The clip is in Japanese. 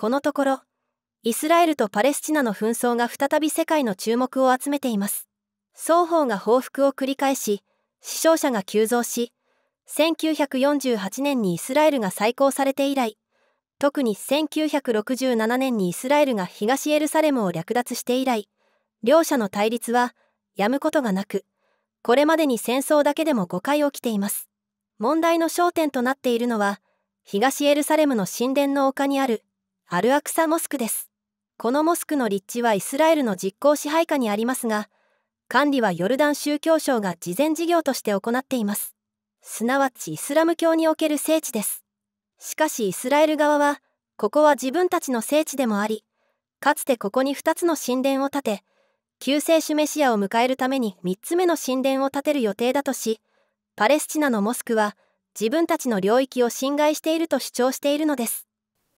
このところイスラエルとパレスチナの紛争が再び世界の注目を集めています双方が報復を繰り返し死傷者が急増し1948年にイスラエルが再興されて以来特に1967年にイスラエルが東エルサレムを略奪して以来両者の対立はやむことがなくこれまでに戦争だけでも5回起きています問題の焦点となっているのは東エルサレムの神殿の丘にあるアルアクサモスクですこのモスクの立地はイスラエルの実効支配下にありますが管理はヨルダン宗教省が慈善事業として行っていますすなわちイスラム教における聖地ですしかしイスラエル側はここは自分たちの聖地でもありかつてここに2つの神殿を建て救世主メシアを迎えるために3つ目の神殿を建てる予定だとしパレスチナのモスクは自分たちの領域を侵害していると主張しているのです